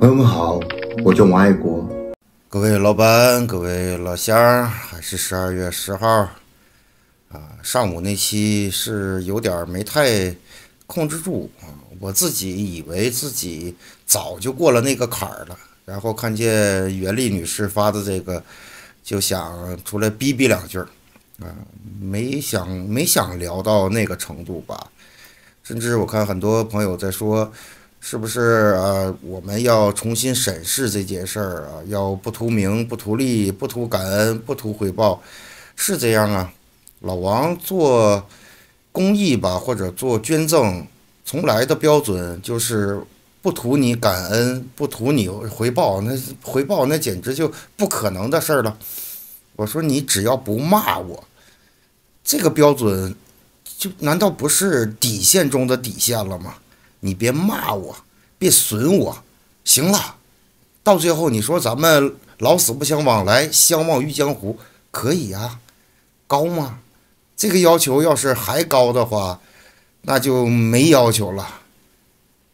朋友们好，我叫王爱国。各位老板，各位老乡还是十二月十号啊。上午那期是有点没太控制住啊，我自己以为自己早就过了那个坎儿了。然后看见袁丽女士发的这个，就想出来逼逼两句儿啊，没想没想聊到那个程度吧。甚至我看很多朋友在说。是不是呃，我们要重新审视这件事儿啊！要不图名，不图利，不图感恩，不图回报，是这样啊？老王做公益吧，或者做捐赠，从来的标准就是不图你感恩，不图你回报，那回报那简直就不可能的事儿了。我说你只要不骂我，这个标准就难道不是底线中的底线了吗？你别骂我，别损我，行了。到最后你说咱们老死不相往来，相忘于江湖，可以啊？高吗？这个要求要是还高的话，那就没要求了，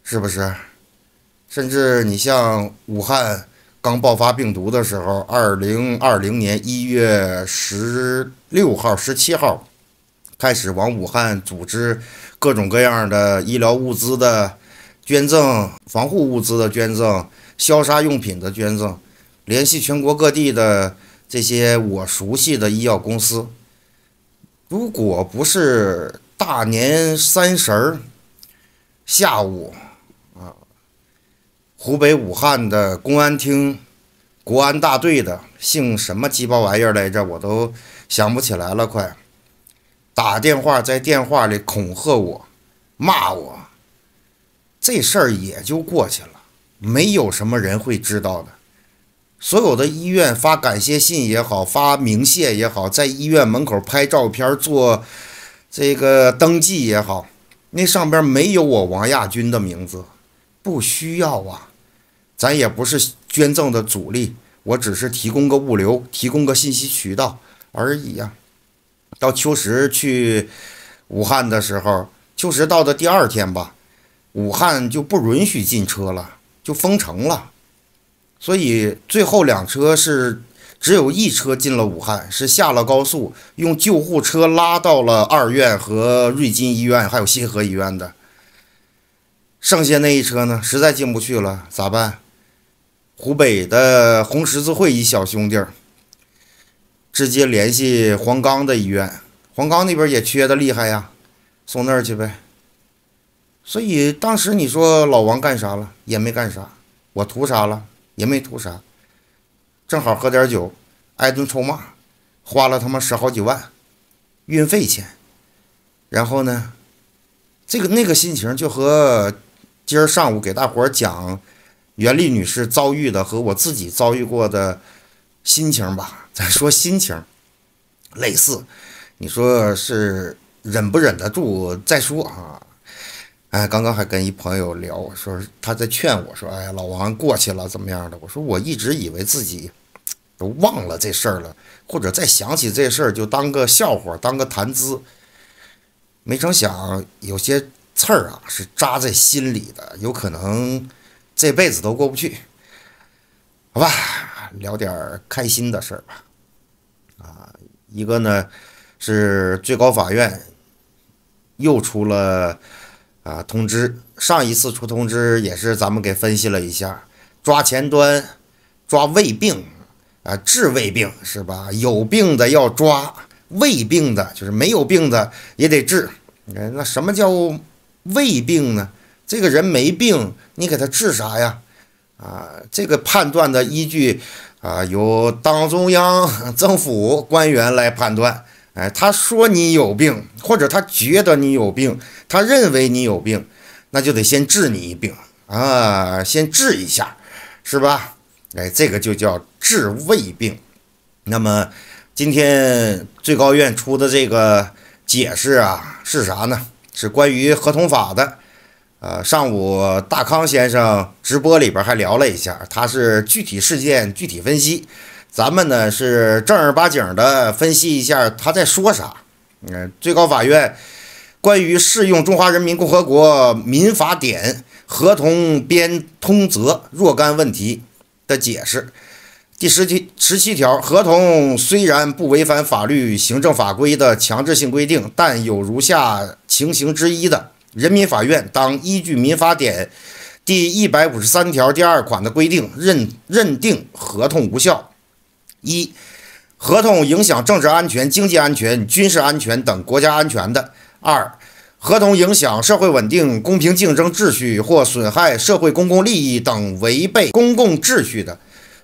是不是？甚至你像武汉刚爆发病毒的时候，二零二零年一月十六号、十七号。开始往武汉组织各种各样的医疗物资的捐赠、防护物资的捐赠、消杀用品的捐赠，联系全国各地的这些我熟悉的医药公司。如果不是大年三十儿下午啊，湖北武汉的公安厅国安大队的姓什么鸡巴玩意儿来着？我都想不起来了，快！打电话在电话里恐吓我，骂我，这事儿也就过去了，没有什么人会知道的。所有的医院发感谢信也好，发明谢也好，在医院门口拍照片做这个登记也好，那上边没有我王亚军的名字，不需要啊，咱也不是捐赠的主力，我只是提供个物流，提供个信息渠道而已呀。到秋实去武汉的时候，秋实到的第二天吧，武汉就不允许进车了，就封城了。所以最后两车是只有一车进了武汉，是下了高速，用救护车拉到了二院和瑞金医院，还有新河医院的。剩下那一车呢，实在进不去了，咋办？湖北的红十字会一小兄弟儿。直接联系黄冈的医院，黄冈那边也缺的厉害呀，送那儿去呗。所以当时你说老王干啥了，也没干啥，我图啥了，也没图啥，正好喝点酒，挨顿臭骂，花了他妈十好几万，运费钱。然后呢，这个那个心情就和今儿上午给大伙讲袁丽女士遭遇的和我自己遭遇过的心情吧。咱说心情，类似，你说是忍不忍得住再说啊？哎，刚刚还跟一朋友聊，说他在劝我说：“哎，老王过去了怎么样的？”我说：“我一直以为自己都忘了这事儿了，或者再想起这事儿就当个笑话，当个谈资。”没成想有些刺儿啊，是扎在心里的，有可能这辈子都过不去。好吧，聊点开心的事儿吧。啊，一个呢是最高法院又出了啊通知，上一次出通知也是咱们给分析了一下，抓前端，抓胃病啊，治胃病是吧？有病的要抓，胃病的就是没有病的也得治。那什么叫胃病呢？这个人没病，你给他治啥呀？啊，这个判断的依据。啊，由党中央、政府官员来判断，哎，他说你有病，或者他觉得你有病，他认为你有病，那就得先治你一病啊，先治一下，是吧？哎，这个就叫治胃病。那么，今天最高院出的这个解释啊，是啥呢？是关于合同法的。呃，上午大康先生直播里边还聊了一下，他是具体事件具体分析，咱们呢是正儿八经的分析一下他在说啥。嗯，最高法院关于适用《中华人民共和国民法典》合同编通则若干问题的解释第十七十七条，合同虽然不违反法律、行政法规的强制性规定，但有如下情形之一的。人民法院当依据《民法典》第一百五十三条第二款的规定，认认定合同无效：一、合同影响政治安全、经济安全、军事安全等国家安全的；二、合同影响社会稳定、公平竞争秩序或损害社会公共利益等违背公共秩序的；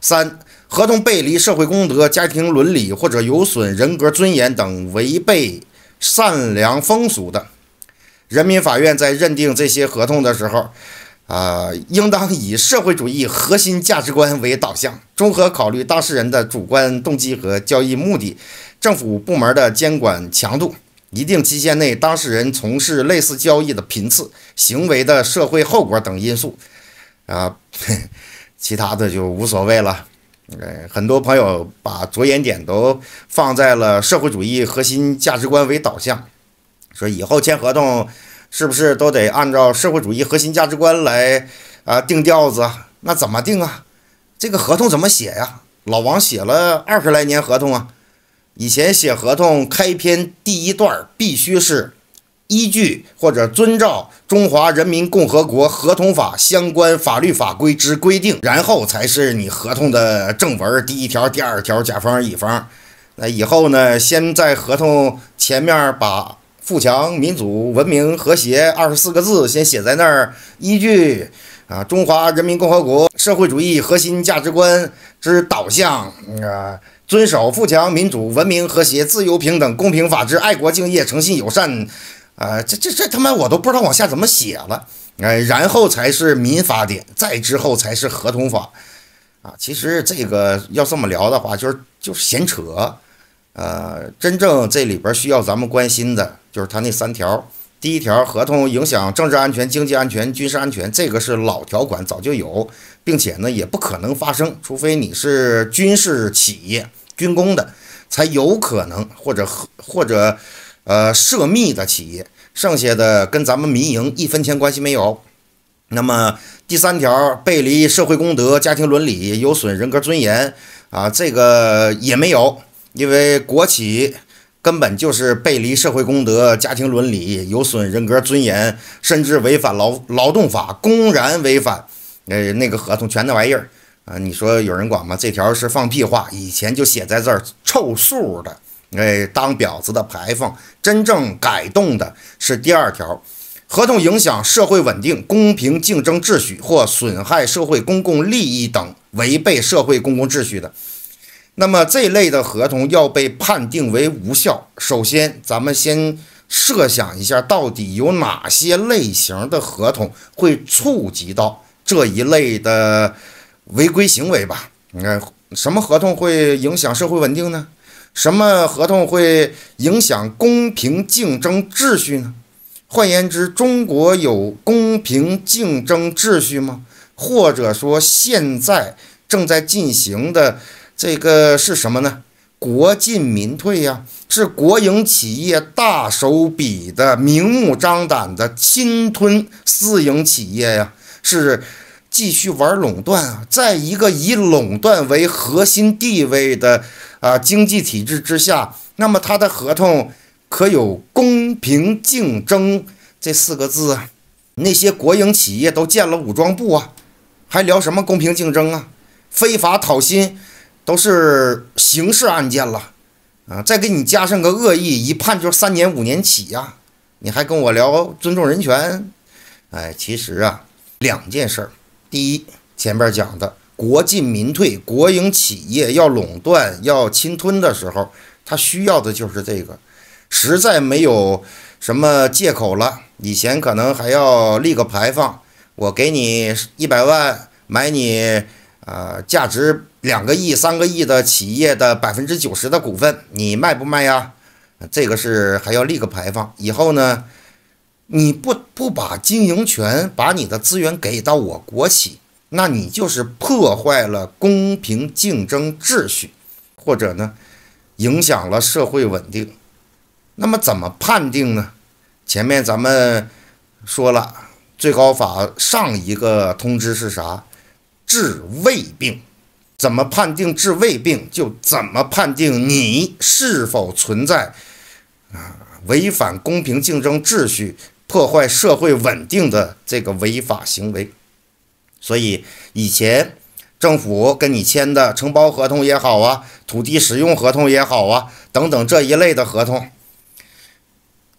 三、合同背离社会公德、家庭伦理或者有损人格尊严等违背善良风俗的。人民法院在认定这些合同的时候，啊，应当以社会主义核心价值观为导向，综合考虑当事人的主观动机和交易目的、政府部门的监管强度、一定期限内当事人从事类似交易的频次、行为的社会后果等因素。啊，其他的就无所谓了。呃，很多朋友把着眼点都放在了社会主义核心价值观为导向。说以后签合同，是不是都得按照社会主义核心价值观来啊定调子？那怎么定啊？这个合同怎么写呀？老王写了二十来年合同啊，以前写合同开篇第一段必须是依据或者遵照《中华人民共和国合同法》相关法律法规之规定，然后才是你合同的正文第一条、第二条，甲方、乙方。那以后呢，先在合同前面把。富强、民主、文明、和谐，二十四个字先写在那儿。依据啊，中华人民共和国社会主义核心价值观之导向啊，遵守富强、民主、文明、和谐、自由、平等、公平、法治、爱国、敬业、诚信、友善。啊，这这这他妈我都不知道往下怎么写了。哎，然后才是民法典，再之后才是合同法。啊，其实这个要这么聊的话，就是就是闲扯。呃，真正这里边需要咱们关心的。就是他那三条，第一条合同影响政治安全、经济安全、军事安全，这个是老条款，早就有，并且呢也不可能发生，除非你是军事企业、军工的，才有可能或者或者呃涉密的企业，剩下的跟咱们民营一分钱关系没有。那么第三条背离社会公德、家庭伦理、有损人格尊严啊，这个也没有，因为国企。根本就是背离社会公德、家庭伦理，有损人格尊严，甚至违反劳劳动法，公然违反，呃，那个合同全那玩意儿啊！你说有人管吗？这条是放屁话，以前就写在这儿凑数的，哎，当婊子的牌坊。真正改动的是第二条，合同影响社会稳定、公平竞争秩序或损害社会公共利益等，违背社会公共秩序的。那么这类的合同要被判定为无效。首先，咱们先设想一下，到底有哪些类型的合同会触及到这一类的违规行为吧？你看，什么合同会影响社会稳定呢？什么合同会影响公平竞争秩序呢？换言之，中国有公平竞争秩序吗？或者说，现在正在进行的？这个是什么呢？国进民退呀，是国营企业大手笔的、明目张胆的侵吞私营企业呀，是继续玩垄断啊？在一个以垄断为核心地位的啊经济体制之下，那么他的合同可有公平竞争这四个字？啊？那些国营企业都建了武装部啊，还聊什么公平竞争啊？非法讨薪。都是刑事案件了，啊，再给你加上个恶意，一判就三年五年起呀，你还跟我聊尊重人权？哎，其实啊，两件事儿，第一，前面讲的国进民退，国营企业要垄断要侵吞的时候，他需要的就是这个，实在没有什么借口了。以前可能还要立个牌坊，我给你一百万买你。啊，价值两个亿、三个亿的企业的百分之九十的股份，你卖不卖呀？这个是还要立个牌坊。以后呢，你不不把经营权、把你的资源给到我国企，那你就是破坏了公平竞争秩序，或者呢，影响了社会稳定。那么怎么判定呢？前面咱们说了，最高法上一个通知是啥？治胃病，怎么判定治胃病就怎么判定你是否存在啊违反公平竞争秩序、破坏社会稳定的这个违法行为。所以以前政府跟你签的承包合同也好啊，土地使用合同也好啊，等等这一类的合同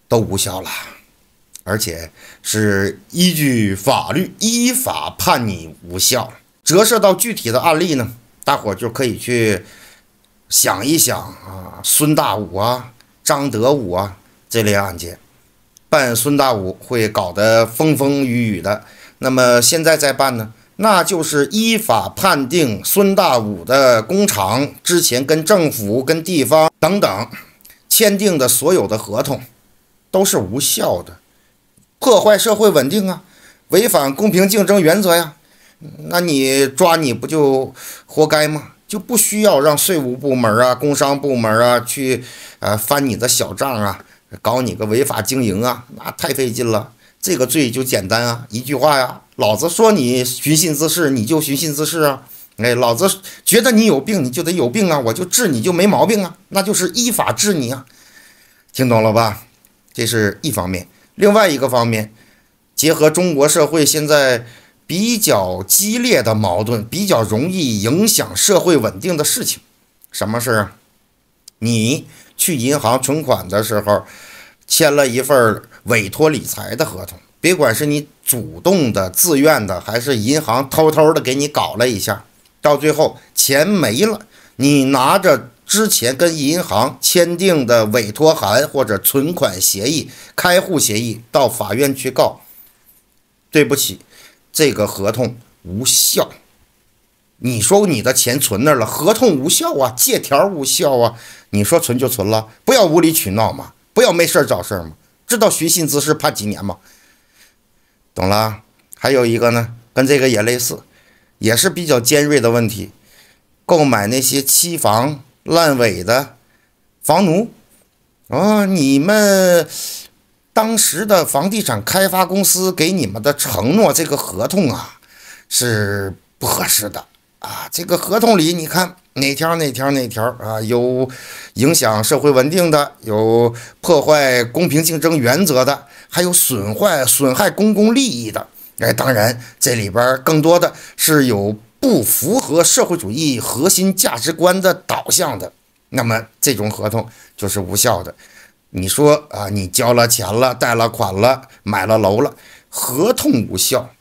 都无效了，而且是依据法律依法判你无效。折射到具体的案例呢，大伙就可以去想一想啊，孙大武啊、张德武啊这类案件，办孙大武会搞得风风雨雨的。那么现在再办呢，那就是依法判定孙大武的工厂之前跟政府、跟地方等等签订的所有的合同都是无效的，破坏社会稳定啊，违反公平竞争原则呀。那你抓你不就活该吗？就不需要让税务部门啊、工商部门啊去，呃，翻你的小账啊，搞你个违法经营啊，那太费劲了。这个罪就简单啊，一句话呀，老子说你寻衅滋事，你就寻衅滋事啊。哎，老子觉得你有病，你就得有病啊，我就治你就没毛病啊，那就是依法治你啊，听懂了吧？这是一方面，另外一个方面，结合中国社会现在。比较激烈的矛盾，比较容易影响社会稳定的事情，什么事儿啊？你去银行存款的时候，签了一份委托理财的合同，别管是你主动的、自愿的，还是银行偷偷的给你搞了一下，到最后钱没了，你拿着之前跟银行签订的委托函或者存款协议、开户协议到法院去告，对不起。这个合同无效，你说你的钱存那儿了，合同无效啊，借条无效啊，你说存就存了，不要无理取闹嘛，不要没事找事儿嘛，知道寻衅滋事判几年吗？懂了？还有一个呢，跟这个也类似，也是比较尖锐的问题，购买那些期房、烂尾的房奴啊，你们。当时的房地产开发公司给你们的承诺，这个合同啊，是不合适的啊。这个合同里，你看哪条哪条哪条啊？有影响社会稳定、的有破坏公平竞争原则的，还有损坏损害公共利益的。哎，当然这里边更多的是有不符合社会主义核心价值观的导向的，那么这种合同就是无效的。你说啊，你交了钱了，贷了款了，买了楼了，合同无效。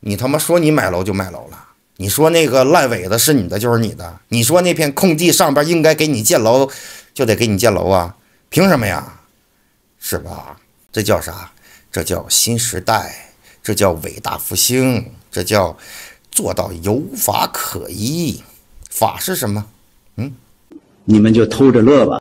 你他妈说你买楼就买楼了，你说那个烂尾子是你的就是你的，你说那片空地上边应该给你建楼，就得给你建楼啊？凭什么呀？是吧？这叫啥？这叫新时代，这叫伟大复兴，这叫做到有法可依。法是什么？嗯，你们就偷着乐吧。